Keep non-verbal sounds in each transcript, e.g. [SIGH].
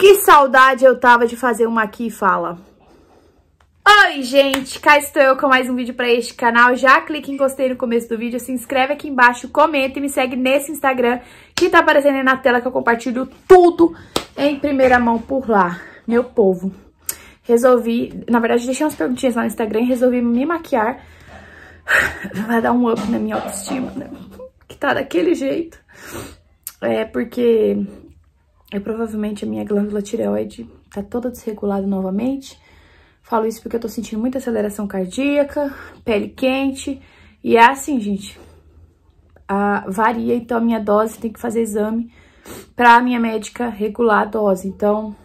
Que saudade eu tava de fazer uma aqui e fala. Oi, gente! Cá estou eu com mais um vídeo pra este canal. Já clique em gostei no começo do vídeo, se inscreve aqui embaixo, comenta e me segue nesse Instagram que tá aparecendo aí na tela que eu compartilho tudo em primeira mão por lá. Meu povo, resolvi... Na verdade, deixei umas perguntinhas lá no Instagram e resolvi me maquiar. [SIGHS] Vai dar um up na minha autoestima, né? Que tá daquele jeito. É porque é provavelmente a minha glândula tireoide tá toda desregulada novamente. Falo isso porque eu tô sentindo muita aceleração cardíaca, pele quente, e é assim, gente, a, ah, varia, então a minha dose tem que fazer exame pra minha médica regular a dose, então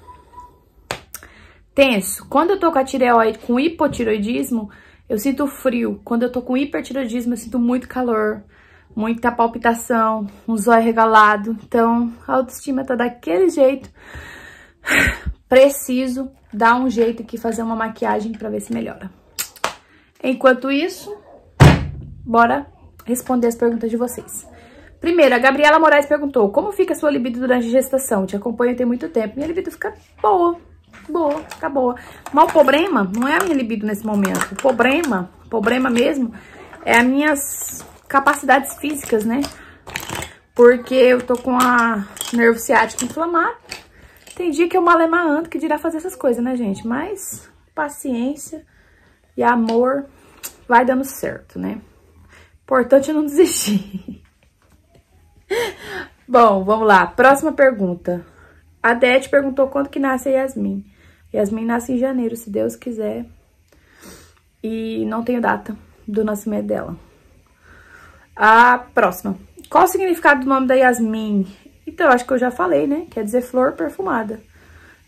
tenso. Quando eu tô com a tireoide, com hipotireoidismo, eu sinto frio. Quando eu tô com hipertireoidismo, eu sinto muito calor muita palpitação, um zóio regalado. Então, a autoestima tá daquele jeito. [SIGHS] Preciso dar um jeito aqui, fazer uma maquiagem pra ver se melhora. Enquanto isso, bora responder as perguntas de vocês. Primeiro, a Gabriela Moraes perguntou, como fica a sua libido durante a gestação? Te acompanho tem muito tempo. Minha libido fica boa, boa, fica boa. Mas o problema não é a minha libido nesse momento. O problema, o problema mesmo, é as minhas capacidades físicas, né? Porque eu tô com a nervo ciático inflamado. Tem dia que eu malema ando que dirá fazer essas coisas, né, gente? Mas paciência e amor vai dando certo, né? Importante não desistir. [LAUGHS] Bom, vamos lá. Próxima pergunta. A Dete perguntou quando que nasce a Yasmin. Yasmin nasce em janeiro, se Deus quiser. E não tenho data do nascimento dela. A próxima. Qual o significado do nome da Yasmin? Então, acho que eu já falei, né? Quer dizer flor perfumada.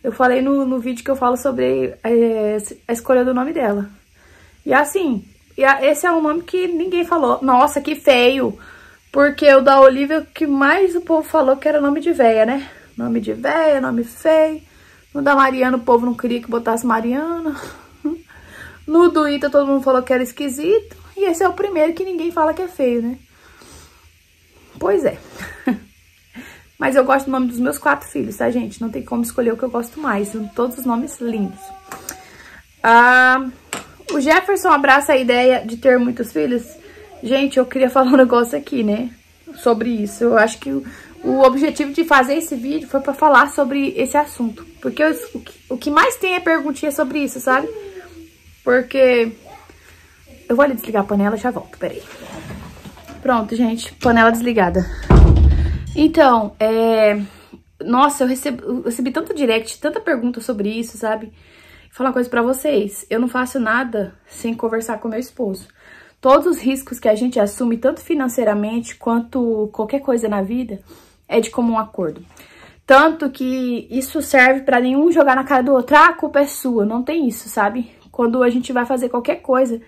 Eu falei no, no vídeo que eu falo sobre é, a escolha do nome dela. E assim, esse é um nome que ninguém falou. Nossa, que feio! Porque o da Olivia, que mais o povo falou que era nome de véia, né? Nome de véia, nome feio. No da Mariana, o povo não queria que botasse Mariana. [LAUGHS] No do Ita, todo mundo falou que era esquisito. E esse é o primeiro que ninguém fala que é feio, né? Pois é. [LAUGHS] Mas eu gosto do nome dos meus quatro filhos, tá, gente? Não tem como escolher o que eu gosto mais. São todos os nomes lindos. Ah, o Jefferson abraça a ideia de ter muitos filhos. Gente, eu queria [LAUGHS] falar um negócio aqui, né? Sobre isso. Eu acho que o, o objetivo de fazer esse vídeo foi pra falar sobre esse assunto. Porque eu, o, o que mais tem é perguntinha sobre isso, sabe? Porque eu vou ali desligar a panela e já volto, peraí. Pronto, gente, panela desligada. Então, é... Nossa, eu recebi, eu recebi tanto direct, tanta pergunta sobre isso, sabe? Vou falar uma coisa pra vocês. Eu não faço nada sem conversar com meu esposo. Todos os riscos que a gente assume, tanto financeiramente quanto qualquer coisa na vida, é de comum acordo. Tanto que isso serve pra nenhum jogar na cara do outro. Ah, a culpa é sua. Não tem isso, sabe? Quando a gente vai fazer qualquer coisa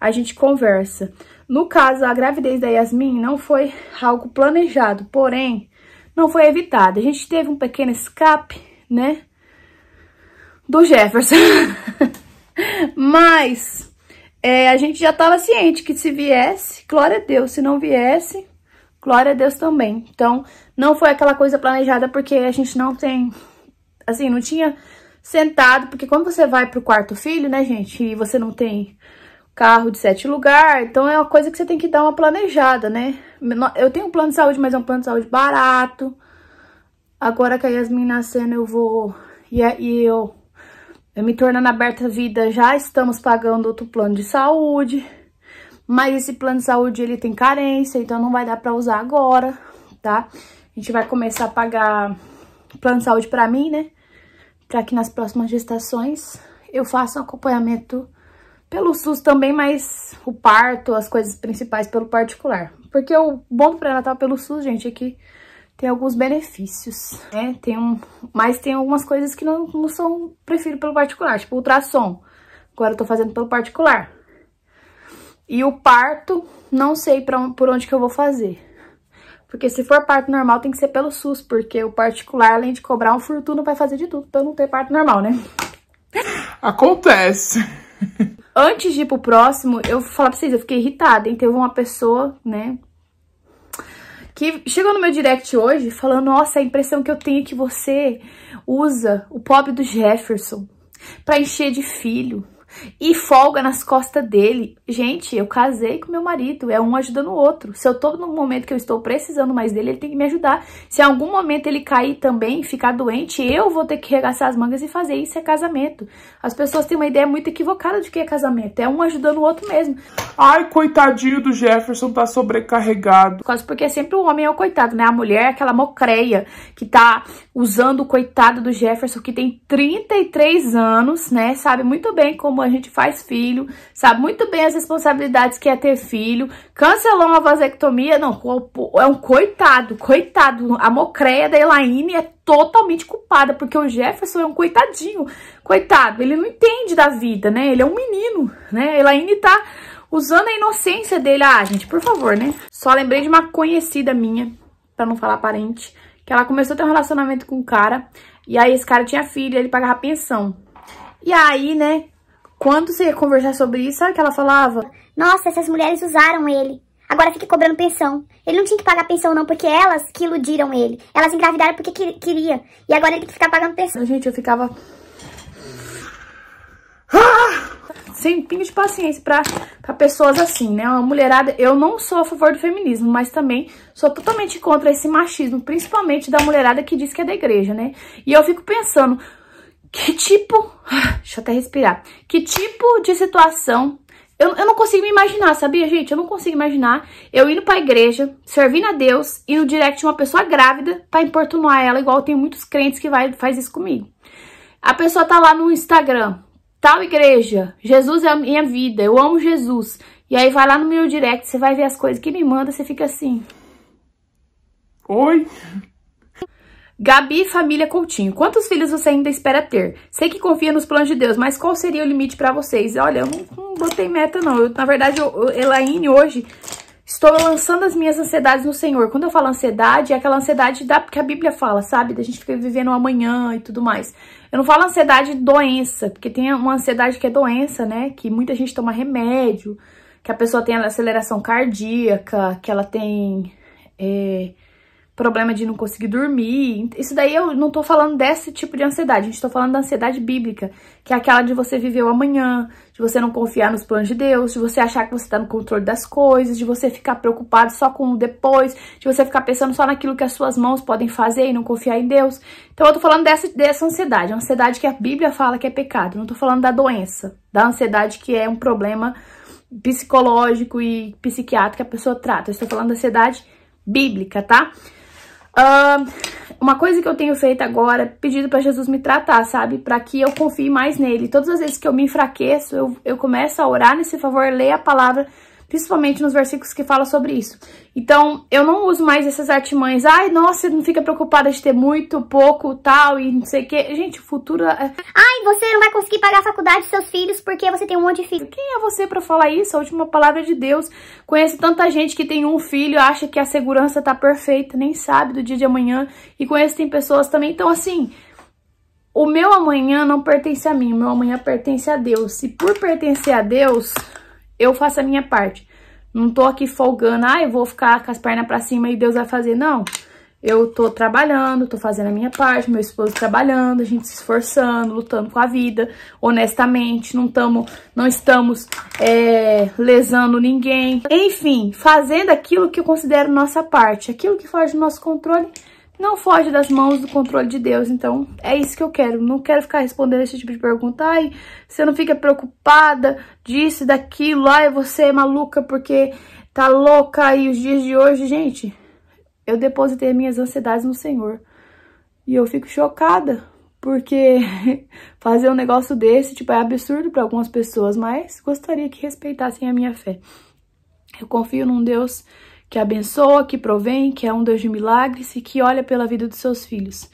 a gente conversa. No caso, a gravidez da Yasmin não foi algo planejado, porém, não foi evitada. A gente teve um pequeno escape, né, do Jefferson. [LAUGHS] Mas é, a gente já estava ciente que se viesse, glória a Deus, se não viesse, glória a Deus também. Então, não foi aquela coisa planejada porque a gente não tem, assim, não tinha sentado, porque quando você vai pro quarto filho, né, gente, e você não tem carro de sete lugar, então é uma coisa que você tem que dar uma planejada, né? Eu tenho um plano de saúde, mas é um plano de saúde barato. Agora que a Yasmin nascendo, eu vou... E, aí eu, eu me tornando aberta vida, já estamos pagando outro plano de saúde. Mas esse plano de saúde, ele tem carência, então não vai dar pra usar agora, tá? A gente vai começar a pagar plano de saúde pra mim, né? Pra que nas próximas gestações eu faça um acompanhamento pelo SUS também, mas o parto, as coisas principais pelo particular. Porque o bom do pré-natal tá pelo SUS, gente, é que tem alguns benefícios, né? Tem um, mas tem algumas coisas que não, não são prefiro pelo particular, tipo ultrassom. Agora eu tô fazendo pelo particular. E o parto, não sei pra, por onde que eu vou fazer. Porque se for parto normal, tem que ser pelo SUS, porque o particular, além de cobrar um não vai fazer de tudo pra não ter parto normal, né? Acontece. [LAUGHS] Antes de ir pro próximo, eu vou falar pra vocês, eu fiquei irritada, hein? Teve uma pessoa, né, que chegou no meu direct hoje falando, nossa, a impressão que eu tenho é que você usa o pobre do Jefferson pra encher de filho e folga nas costas dele. Gente, eu casei com meu marido, é um ajudando o outro. Se eu tô no momento que eu estou precisando mais dele, ele tem que me ajudar. Se em algum momento ele cair também, ficar doente, eu vou ter que regaçar as mangas e fazer. Isso é casamento. As pessoas têm uma ideia muito equivocada de que é casamento. É um ajudando o outro mesmo. Ai, coitadinho do Jefferson, tá sobrecarregado. Quase porque é sempre o homem é o coitado, né? A mulher é aquela mocreia que tá usando o coitado do Jefferson, que tem 33 anos, né? Sabe muito bem como a gente faz filho, sabe muito bem as responsabilidades que é ter filho, cancelou uma vasectomia, não, é um coitado, coitado, a mocreia da Elaine é totalmente culpada, porque o Jefferson é um coitadinho, coitado, ele não entende da vida, né, ele é um menino, né, Elaine tá usando a inocência dele, ah, gente, por favor, né, só lembrei de uma conhecida minha, pra não falar parente, que ela começou a ter um relacionamento com um cara, e aí esse cara tinha filho, ele pagava pensão. E aí, né, quando você ia conversar sobre isso, sabe o que ela falava? Nossa, essas mulheres usaram ele. Agora fica cobrando pensão. Ele não tinha que pagar pensão não, porque elas que iludiram ele. Elas engravidaram porque que queria. E agora ele tem que ficar pagando pensão. Gente, eu ficava... Sem pingo de paciência pra, pra pessoas assim, né? Uma mulherada... Eu não sou a favor do feminismo, mas também sou totalmente contra esse machismo, principalmente da mulherada que diz que é da igreja, né? E eu fico pensando... Que tipo... [SIGHS] Deixa eu até respirar. Que tipo de situação... Eu, eu não consigo me imaginar, sabia, gente? Eu não consigo imaginar eu indo pra igreja, servindo a Deus, e no direct uma pessoa grávida pra importunar ela, igual tem muitos crentes que vai, faz isso comigo. A pessoa tá lá no Instagram, tal igreja, Jesus é a minha vida, eu amo Jesus. E aí vai lá no meu direct, você vai ver as coisas que me manda, você fica assim. Oi? Gabi Família Coutinho, quantos filhos você ainda espera ter? Sei que confia nos planos de Deus, mas qual seria o limite para vocês? Olha, eu não, não botei meta não. Eu, na verdade, eu, eu, Elaine, hoje, estou lançando as minhas ansiedades no Senhor. Quando eu falo ansiedade, é aquela ansiedade da, que a Bíblia fala, sabe? Da gente ficar vivendo o amanhã e tudo mais. Eu não falo ansiedade doença, porque tem uma ansiedade que é doença, né? Que muita gente toma remédio, que a pessoa tem aceleração cardíaca, que ela tem... É, problema de não conseguir dormir. Isso daí eu não tô falando desse tipo de ansiedade, a gente tô falando da ansiedade bíblica, que é aquela de você viver o amanhã, de você não confiar nos planos de Deus, de você achar que você tá no controle das coisas, de você ficar preocupado só com o depois, de você ficar pensando só naquilo que as suas mãos podem fazer e não confiar em Deus. Então eu tô falando dessa, dessa ansiedade, é ansiedade que a Bíblia fala que é pecado, não tô falando da doença, da ansiedade que é um problema psicológico e psiquiátrico que a pessoa trata. Eu estou falando da ansiedade bíblica, tá? uma coisa que eu tenho feito agora pedido para Jesus me tratar, sabe? Para que eu confie mais nele. Todas as vezes que eu me enfraqueço, eu, eu começo a orar nesse favor, ler a palavra principalmente nos versículos que fala sobre isso. Então, eu não uso mais essas artimanhas. Ai, nossa, não fica preocupada de ter muito, pouco, tal, e não sei o quê. Gente, o futuro... É... Ai, você não vai conseguir pagar a faculdade dos seus filhos porque você tem um monte de filhos. Quem é você pra falar isso? A última palavra de Deus. Conheço tanta gente que tem um filho, acha que a segurança tá perfeita, nem sabe do dia de amanhã. E conheço tem pessoas também. Então, assim, o meu amanhã não pertence a mim, o meu amanhã pertence a Deus. Se por pertencer a Deus, eu faço a minha parte. Não tô aqui folgando, ah, eu vou ficar com as pernas pra cima e Deus vai fazer. Não, eu tô trabalhando, tô fazendo a minha parte, meu esposo trabalhando, a gente se esforçando, lutando com a vida, honestamente, não, tamo, não estamos é, lesando ninguém. Enfim, fazendo aquilo que eu considero nossa parte, aquilo que foge do nosso controle, não foge das mãos do controle de Deus. Então, é isso que eu quero. Não quero ficar respondendo esse tipo de pergunta. Ai, você não fica preocupada disso, daquilo. Ai, você é maluca porque tá louca. E os dias de hoje, gente, eu depositei minhas ansiedades no Senhor. E eu fico chocada, porque [LAUGHS] fazer um negócio desse, tipo, é absurdo para algumas pessoas, mas gostaria que respeitassem a minha fé. Eu confio num Deus que abençoa, que provém, que é um Deus de milagres e que olha pela vida dos seus filhos.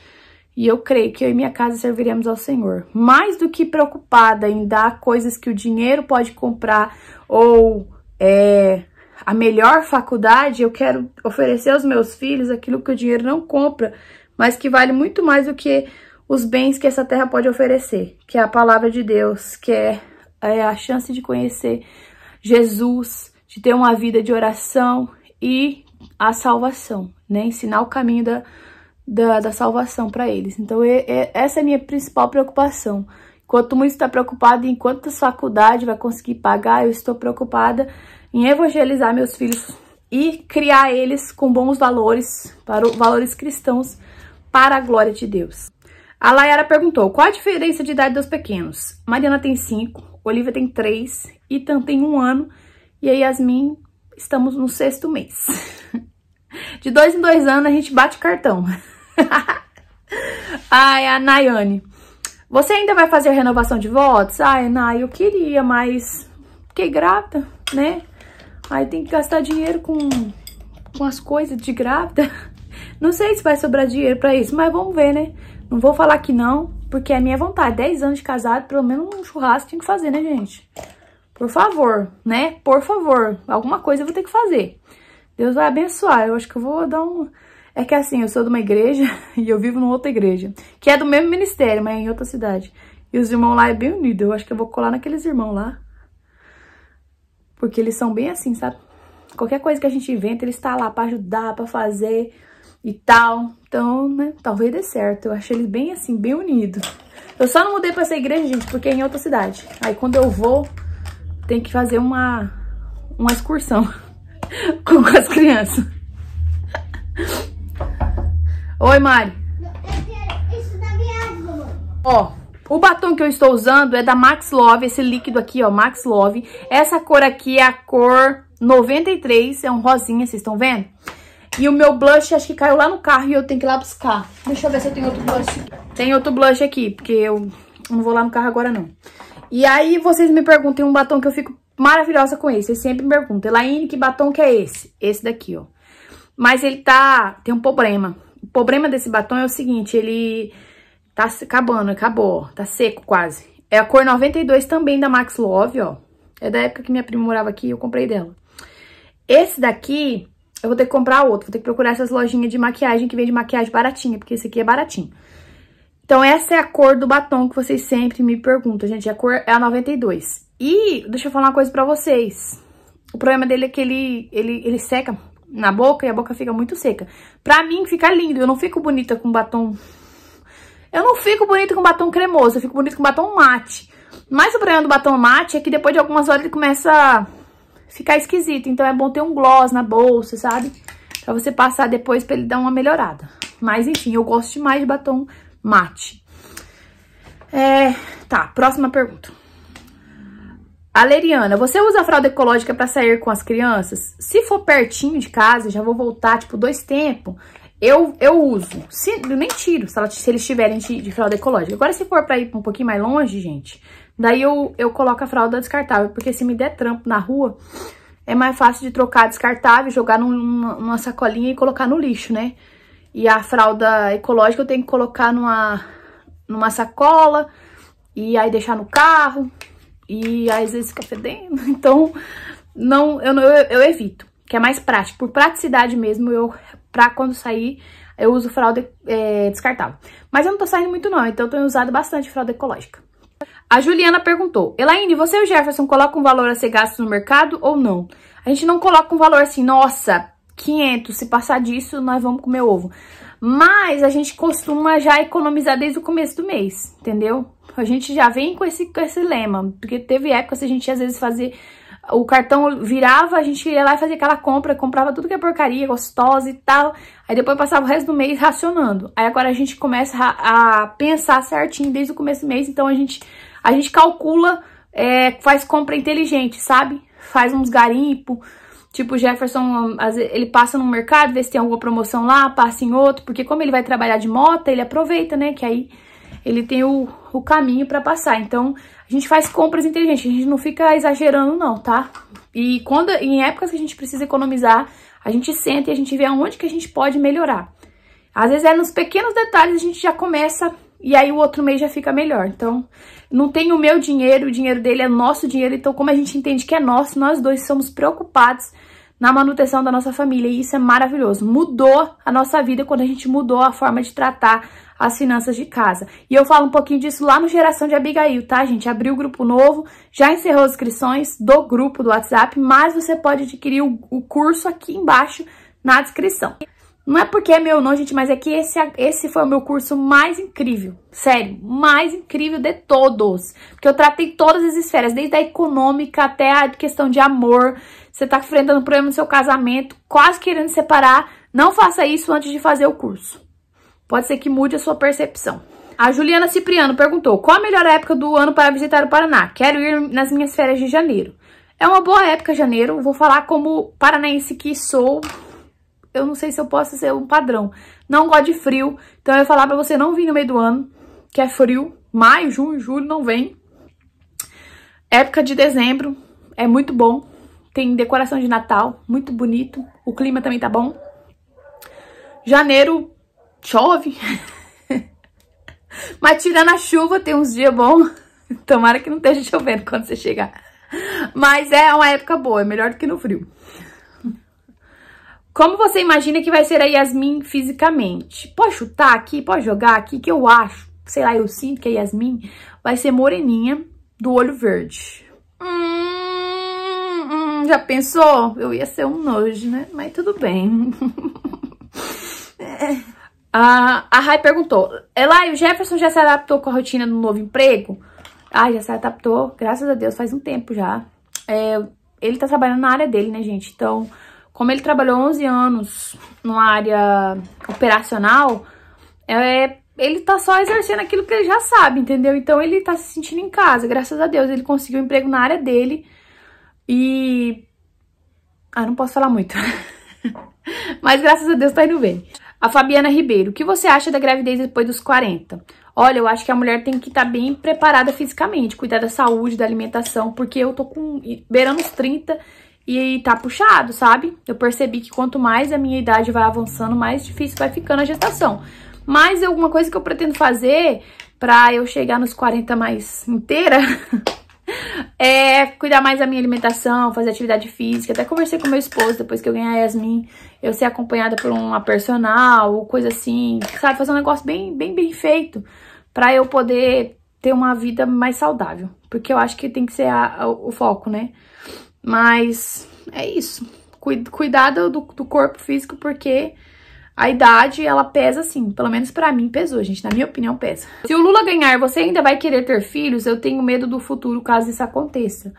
E eu creio que eu e minha casa serviremos ao Senhor. Mais do que preocupada em dar coisas que o dinheiro pode comprar ou é, a melhor faculdade, eu quero oferecer aos meus filhos aquilo que o dinheiro não compra, mas que vale muito mais do que os bens que essa terra pode oferecer, que é a palavra de Deus, que é, é a chance de conhecer Jesus, de ter uma vida de oração, e a salvação, né? Ensinar o caminho da, da, da salvação para eles. Então, essa é a minha principal preocupação. Enquanto muito está preocupado em quantas faculdades vai conseguir pagar, eu estou preocupada em evangelizar meus filhos e criar eles com bons valores, para valores cristãos, para a glória de Deus. A Layara perguntou, qual a diferença de idade dos pequenos? Mariana tem 5, Olivia tem 3, Itan tem 1 um ano e a Yasmin estamos no sexto mês. De dois em dois anos a gente bate cartão. [LAUGHS] Ai, a Nayane. Você ainda vai fazer a renovação de votos? Ai, Nay, eu queria, mas fiquei grávida, né? Aí tem que gastar dinheiro com, com as coisas de grávida. Não sei se vai sobrar dinheiro pra isso, mas vamos ver, né? Não vou falar que não, porque é minha vontade. 10 anos de casado, pelo menos um churrasco tem que fazer, né, gente? Por favor, né? Por favor, alguma coisa eu vou ter que fazer. Deus vai abençoar. Eu acho que eu vou dar um. É que assim, eu sou de uma igreja [LAUGHS] e eu vivo numa outra igreja, que é do mesmo ministério, mas é em outra cidade. E os irmãos lá é bem unido. Eu acho que eu vou colar naqueles irmãos lá. Porque eles são bem assim, sabe? Qualquer coisa que a gente inventa, eles estão tá lá para ajudar, para fazer e tal. Então, né, talvez dê certo. Eu achei eles bem assim, bem unidos. Eu só não mudei pra essa igreja, gente, porque é em outra cidade. Aí quando eu vou, tem que fazer uma, uma excursão [LAUGHS] com, as crianças. Oi, Mari. Isso da minha Ó, o batom que eu estou usando é da Max Love, esse líquido aqui, ó, Max Love. Essa cor aqui é a cor 93, é um rosinha, vocês estão vendo? E o meu blush acho que caiu lá no carro e eu tenho que ir lá buscar. Deixa eu ver se eu tenho outro blush. Tem outro blush aqui, porque eu não vou lá no carro agora não. E aí vocês me perguntam um batom que eu fico maravilhosa com esse. Vocês sempre me perguntam, Elaine, que batom que é esse? Esse daqui, ó. Mas ele tá... tem um problema. O problema desse batom é o seguinte, ele tá acabando, acabou, tá seco quase. É a cor 92 também da Max Love, ó. É da época que minha prima morava aqui e eu comprei dela. Esse daqui, eu vou ter que comprar outro. Vou ter que procurar essas lojinhas de maquiagem que vende maquiagem baratinha, porque esse aqui é baratinho. Então, essa é a cor do batom que vocês sempre me perguntam, gente. A cor é a 92. E deixa eu falar uma coisa pra vocês. O problema dele é que ele, ele, ele seca na boca e a boca fica muito seca. Pra mim, fica lindo. Eu não fico bonita com batom... Eu não fico bonita com batom cremoso. Eu fico bonita com batom mate. Mas o problema do batom mate é que depois de algumas horas ele começa a ficar esquisito. Então, é bom ter um gloss na bolsa, sabe? Pra você passar depois pra ele dar uma melhorada. Mas, enfim, eu gosto demais de batom mate. É, tá, próxima pergunta. Valeriana, você usa fralda ecológica para sair com as crianças? Se for pertinho de casa, já vou voltar, tipo, dois tempos, eu, eu uso. Se, eu nem tiro, se, ela, se eles tiverem de, de, fralda ecológica. Agora, se for para ir um pouquinho mais longe, gente, daí eu, eu coloco a fralda descartável, porque se me der trampo na rua, é mais fácil de trocar descartável, jogar num, numa sacolinha e colocar no lixo, né? E a fralda ecológica eu tenho que colocar numa, numa sacola e aí deixar no carro. E aí, às vezes fica fedendo. [LAUGHS] Então, não, eu, eu, eu evito. Que é mais prático. Por praticidade mesmo, eu, pra quando sair, eu uso fralda é, descartável. Mas eu não tô saindo muito não, então eu tenho usado bastante fralda ecológica. A Juliana perguntou, Elaine, você e o Jefferson colocam um valor a ser gasto no mercado ou não? A gente não coloca um valor assim, nossa, 500. Se passar disso, nós vamos comer ovo. Mas a gente costuma já economizar desde o começo do mês, entendeu? A gente já vem com esse, com esse lema. Porque teve épocas que a gente às vezes fazia... O cartão virava, a gente ia lá e fazia aquela compra, comprava tudo que é porcaria, gostosa e tal. Aí depois passava o resto do mês racionando. Aí agora a gente começa a, a pensar certinho desde o começo do mês. Então a gente, a gente calcula, é, faz compra inteligente, sabe? Faz uns garimpos Tipo, o Jefferson, ele passa num mercado, vê se tem alguma promoção lá, passa em outro, porque como ele vai trabalhar de moto, ele aproveita, né? Que aí ele tem o, o caminho para passar. Então, a gente faz compras inteligentes, a gente não fica exagerando não, tá? E quando em épocas que a gente precisa economizar, a gente senta e a gente vê aonde que a gente pode melhorar. Às vezes é nos pequenos detalhes a gente já começa e aí o outro mês já fica melhor. Então, não tem o meu dinheiro, o dinheiro dele é nosso dinheiro, então como a gente entende que é nosso, nós dois somos preocupados na manutenção da nossa família e isso é maravilhoso. Mudou a nossa vida quando a gente mudou a forma de tratar as finanças de casa. E eu falo um pouquinho disso lá no Geração de Abigail, tá, gente? Abriu o grupo novo, já encerrou as inscrições do grupo do WhatsApp, mas você pode adquirir o, o curso aqui embaixo na descrição. Não é porque é meu não, gente, mas é que esse, esse foi o meu curso mais incrível, sério, mais incrível de todos. Porque eu tratei todas as esferas, desde a econômica até a questão de amor. Você tá enfrentando um problema no seu casamento, quase querendo separar. Não faça isso antes de fazer o curso. Pode ser que mude a sua percepção. A Juliana Cipriano perguntou, qual a melhor época do ano para visitar o Paraná? Quero ir nas minhas férias de janeiro. É uma boa época, janeiro. Vou falar como paranaense que sou, eu não sei se eu posso ser um padrão. Não gosto de frio, então eu ia falar pra você não vir no meio do ano, que é frio. Maio, junho, julho não vem. Época de dezembro é muito bom. Tem decoração de Natal, muito bonito. O clima também tá bom. Janeiro chove. [LAUGHS] Mas tirando a chuva, tem uns dias bons. [LAUGHS] Tomara que não esteja chovendo quando você chegar. Mas é uma época boa, é melhor do que no frio. Como você imagina que vai ser a Yasmin fisicamente? Pode chutar aqui, pode jogar aqui, que eu acho, sei lá, eu sinto que a Yasmin vai ser moreninha do olho verde. Hum, hum, já pensou? Eu ia ser um nojo, né? Mas tudo bem. ah, [LAUGHS] a Rai perguntou, Elai, o Jefferson já se adaptou com a rotina do novo emprego? Ah, já se adaptou, graças a Deus, faz um tempo já. É, ele tá trabalhando na área dele, né, gente? Então como ele trabalhou 11 anos numa área operacional, é, ele tá só exercendo aquilo que ele já sabe, entendeu? Então ele tá se sentindo em casa, graças a Deus. Ele conseguiu um emprego na área dele e... Ah, não posso falar muito. [LAUGHS] Mas graças a Deus tá indo bem. A Fabiana Ribeiro, o que você acha da gravidez depois dos 40? Olha, eu acho que a mulher tem que estar tá bem preparada fisicamente, cuidar da saúde, da alimentação, porque eu tô com beirando os 30 e tá puxado, sabe? Eu percebi que quanto mais a minha idade vai avançando, mais difícil vai ficando a gestação. Mas é alguma coisa que eu pretendo fazer pra eu chegar nos 40 mais inteira [LAUGHS] é cuidar mais da minha alimentação, fazer atividade física. Até conversei com meu esposo depois que eu ganhei a Yasmin, eu ser acompanhada por uma personal ou coisa assim, sabe? Fazer um negócio bem, bem, bem feito pra eu poder ter uma vida mais saudável. Porque eu acho que tem que ser a, a, o foco, né? Mas é isso. Cuidado do, do corpo físico, porque a idade, ela pesa sim. Pelo menos para mim pesou, gente. Na minha opinião, pesa. Se o Lula ganhar, você ainda vai querer ter filhos? Eu tenho medo do futuro caso isso aconteça.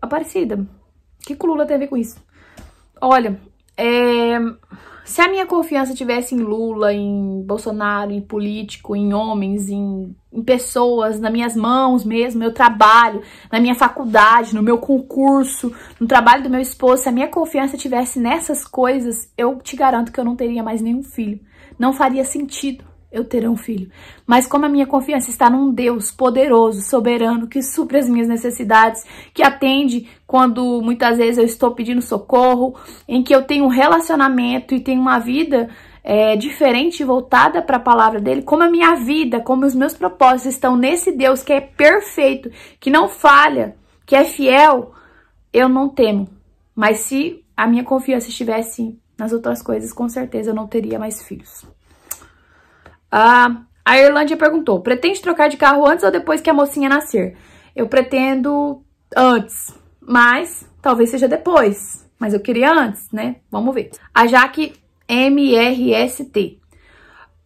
Aparecida, o que, que o Lula tem a ver com isso? Olha, é, se a minha confiança tivesse em Lula, em Bolsonaro, em político, em homens, em, em, pessoas, nas minhas mãos mesmo, meu trabalho, na minha faculdade, no meu concurso, no trabalho do meu esposo, se a minha confiança tivesse nessas coisas, eu te garanto que eu não teria mais nenhum filho. Não faria sentido eu terá um filho. Mas como a minha confiança está num Deus poderoso, soberano, que supre as minhas necessidades, que atende quando muitas vezes eu estou pedindo socorro, em que eu tenho um relacionamento e tenho uma vida é, diferente, voltada para a palavra dele, como a minha vida, como os meus propósitos estão nesse Deus que é perfeito, que não falha, que é fiel, eu não temo. Mas se a minha confiança estivesse nas outras coisas, com certeza eu não teria mais filhos. Ah, a Irlândia perguntou, pretende trocar de carro antes ou depois que a mocinha nascer? Eu pretendo antes, mas talvez seja depois. Mas eu queria antes, né? Vamos ver. A Jaque MRST.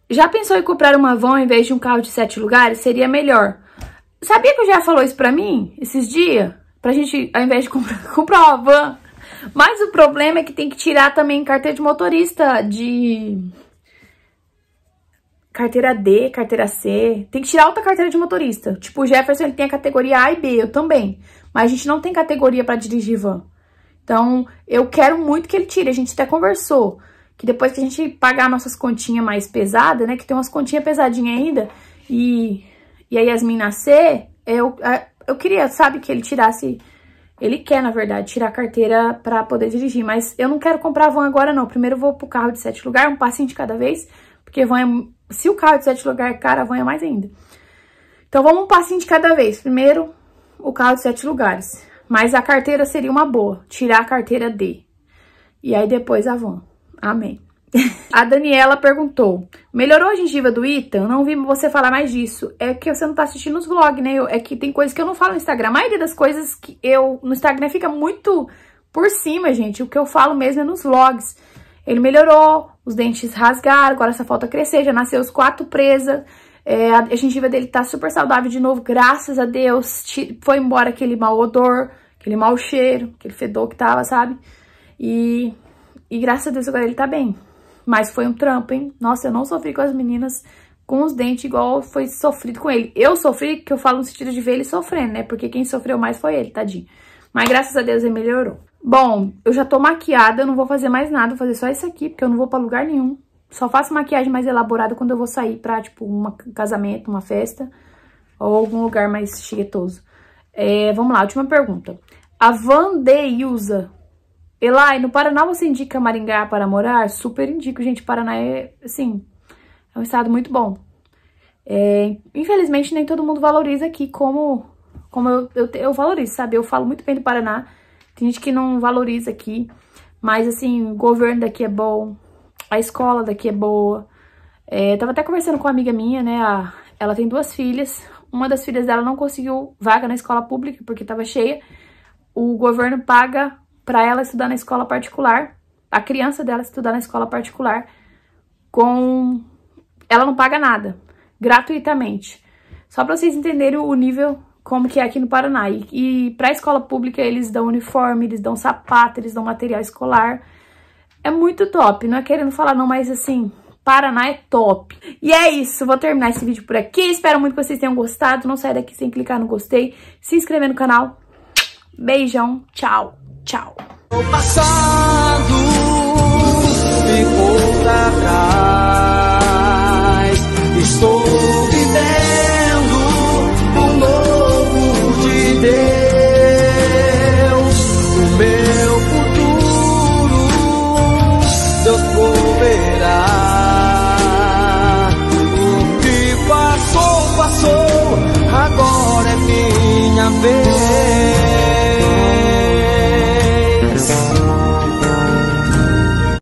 Já pensou em comprar uma van em vez de um carro de sete lugares? Seria melhor. Sabia que o já falou isso pra mim esses dias? Pra gente, ao invés de comprar, [LAUGHS] comprar uma van. Mas o problema é que tem que tirar também carteira de motorista de carteira D, carteira C. Tem que tirar outra carteira de motorista. Tipo, o Jefferson ele tem a categoria A e B, eu também. Mas a gente não tem categoria para dirigir van. Então, eu quero muito que ele tire. A gente até conversou que depois que a gente pagar nossas continhas mais pesadas, né? Que tem umas continhas pesadinhas ainda, e, e a Yasmin nascer, eu, eu queria, sabe, que ele tirasse... Ele quer, na verdade, tirar a carteira pra poder dirigir, mas eu não quero comprar van agora, não. Primeiro eu vou pro carro de sete lugares, um passinho de cada vez, porque van é se o carro de sete lugares, van é mais ainda. Então, vamos um passinho de cada vez. Primeiro, o carro de sete lugares. Mas a carteira seria uma boa, tirar a carteira D. E aí, depois a van. Amém. [LAUGHS] a Daniela perguntou, melhorou a gengiva do Ethan? Não vi você falar mais disso. É que você não tá assistindo os vlogs, né? É que tem coisas que eu não falo no Instagram. A maioria das coisas que eu... No Instagram fica muito por cima, gente. O que eu falo mesmo é nos vlogs. Ele melhorou, os dentes rasgaram, agora só falta crescer, já nasceu os quatro presas. É, a gengiva dele tá super saudável de novo, graças a Deus. Foi embora aquele mau odor, aquele mau cheiro, aquele fedor que tava, sabe? E, e graças a Deus agora ele tá bem. Mas foi um trampo, hein? Nossa, eu não sofri com as meninas com os dentes igual foi sofrido com ele. Eu sofri, que eu falo no sentido de ver ele sofrendo, né? Porque quem sofreu mais foi ele, tadinho. Mas graças a Deus ele melhorou. Bom, eu já tô maquiada, eu não vou fazer mais nada, vou fazer só isso aqui, porque eu não vou pra lugar nenhum. Só faço maquiagem mais elaborada quando eu vou sair pra, tipo, um casamento, uma festa, ou algum lugar mais chiquetoso. É, vamos lá, última pergunta. A Vandeiusa. Elai, no Paraná você indica Maringá para morar? Super indico, gente. Paraná é, assim, é um estado muito bom. É, infelizmente, nem todo mundo valoriza aqui como, como eu, eu, eu valorizo, sabe? Eu falo muito bem do Paraná. Tem gente que não valoriza aqui, mas assim, o governo daqui é bom, a escola daqui é boa. É, tava até conversando com uma amiga minha, né, a, ela tem duas filhas, uma das filhas dela não conseguiu vaga na escola pública porque tava cheia, o governo paga para ela estudar na escola particular, a criança dela estudar na escola particular, com... ela não paga nada, gratuitamente. Só para vocês entenderem o nível como que é aqui no Paraná. E, e para a escola pública eles dão uniforme, eles dão sapato, eles dão material escolar. É muito top, não é querendo falar não, mas assim, Paraná é top. E é isso, vou terminar esse vídeo por aqui. Espero muito que vocês tenham gostado. Não saia daqui sem clicar no gostei, se inscrever no canal. Beijão, tchau, tchau. O passado ficou pra trás.